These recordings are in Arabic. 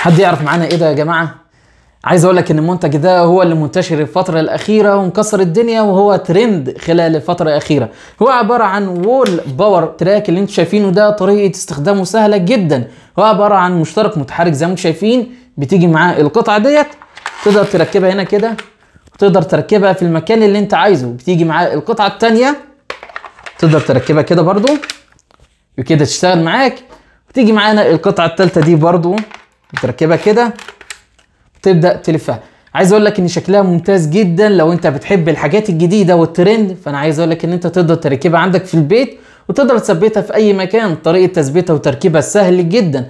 حد يعرف معانا ايه ده يا جماعه عايز اقول لك ان المنتج ده هو اللي منتشر الفتره الاخيره ومكسر الدنيا وهو ترند خلال الفتره الاخيره هو عباره عن وول باور تراك اللي انتم شايفينه ده طريقه استخدامه سهله جدا هو عباره عن مشترك متحرك زي ما انتم شايفين بتيجي معاه القطعه ديت تقدر تركبها هنا كده وتقدر تركبها في المكان اللي انت عايزه بتيجي معاه القطعه الثانيه تقدر تركبها كده برضو وكده تشتغل معاك بتيجي معانا القطعه الثالثه دي برضو بتركبها كده تبدا تلفها عايز اقول لك ان شكلها ممتاز جدا لو انت بتحب الحاجات الجديده والترند فانا عايز اقول لك ان انت تقدر تركبها عندك في البيت وتقدر تثبتها في اي مكان طريقه تثبيتها وتركيبها سهل جدا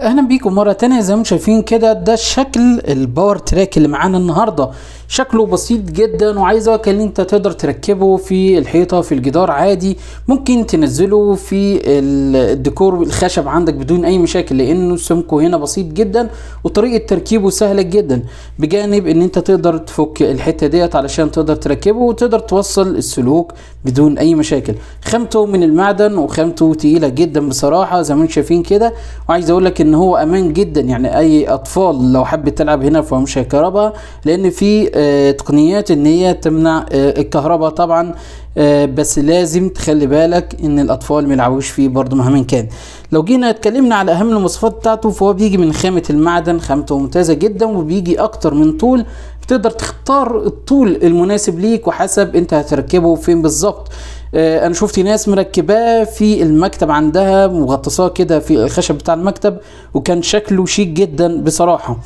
اهلا بيكم مره تانية زي ما انتم شايفين كده ده شكل الباور تراك اللي معانا النهارده شكله بسيط جدا وعايز اقولك ان انت تقدر تركبه في الحيطه في الجدار عادي ممكن تنزله في الديكور الخشب عندك بدون اي مشاكل لانه سمكه هنا بسيط جدا وطريقه تركيبه سهله جدا بجانب ان انت تقدر تفك الحته ديت علشان تقدر تركبه وتقدر توصل السلوك بدون اي مشاكل خامته من المعدن وخامته تقيله جدا بصراحه زي ما انتم شايفين كده وعايز اقولك ان ان هو امان جدا يعني اي اطفال لو حبت تلعب هنا فهو مش هيكهربها لان في آه تقنيات ان هي تمنع آه الكهرباء طبعا آه بس لازم تخلي بالك ان الاطفال ما يلعبوش فيه برضه مهما كان لو جينا اتكلمنا على اهم المواصفات بتاعته فهو بيجي من خامه المعدن خامته ممتازه جدا وبيجي اكتر من طول بتقدر تختار الطول المناسب ليك وحسب انت هتركبه فين بالظبط آه، انا شفت ناس مركباه في المكتب عندها مغطساه كده في الخشب بتاع المكتب وكان شكله شيك جدا بصراحه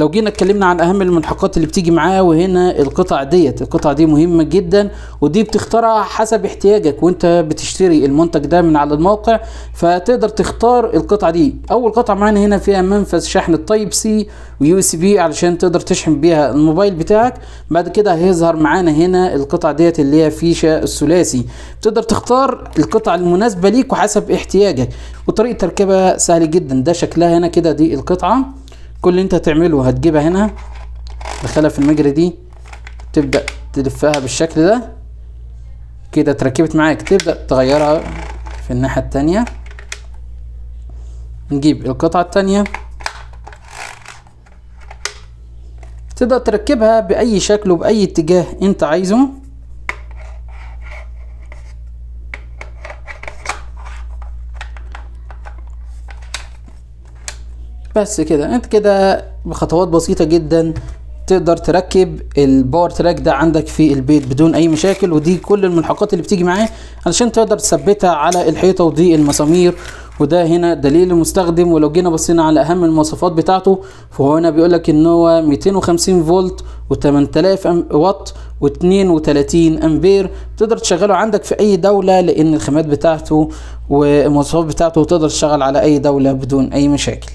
لو جينا اتكلمنا عن اهم الملحقات اللي بتيجي معاها وهنا القطع ديت القطع دي مهمه جدا ودي بتختارها حسب احتياجك وانت بتشتري المنتج ده من على الموقع فتقدر تختار القطعه دي اول قطعه معانا هنا فيها منفذ شحن التايب سي ويو اس بي علشان تقدر تشحن بيها الموبايل بتاعك بعد كده هيظهر معانا هنا القطعه ديت اللي هي فيشه الثلاثي تقدر تختار القطعه المناسبه ليك وحسب احتياجك وطريقه تركيبها سهل جدا ده شكلها هنا كده دي القطعه كل اللي انت هتعمله هتجيبها هنا تدخلها في المجرة دي تبدأ تلفها بالشكل ده كده اتركبت معاك تبدأ تغيرها في الناحية التانية نجيب القطعة التانية تبدأ تركبها بأي شكل وبأي اتجاه انت عايزه بس كده انت كده بخطوات بسيطة جدا تقدر تركب الباور تراك ده عندك في البيت بدون اي مشاكل ودي كل الملحقات اللي بتيجي معاه علشان تقدر تثبتها على الحيطة ودي المسامير وده هنا دليل المستخدم ولو جينا بصينا على اهم المواصفات بتاعته فهو هنا بيقول لك ان هو 250 فولت و8000 واط و32 امبير تقدر تشغله عندك في اي دوله لان الخامات بتاعته والمواصفات بتاعته تقدر تشتغل على اي دوله بدون اي مشاكل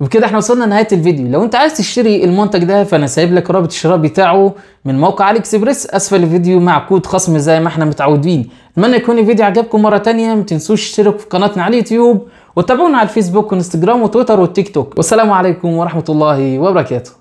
وبكده احنا وصلنا لنهايه الفيديو لو انت عايز تشتري المنتج ده فانا سايب لك رابط الشراء بتاعه من موقع علي اكسبريس اسفل الفيديو مع كود خصم زي ما احنا متعودين اتمنى يكون الفيديو عجبكم مره تانية متنسوش تشتركوا في قناتنا على اليوتيوب وتابعونا على الفيسبوك وانستجرام وتويتر والتيك توك والسلام عليكم ورحمه الله وبركاته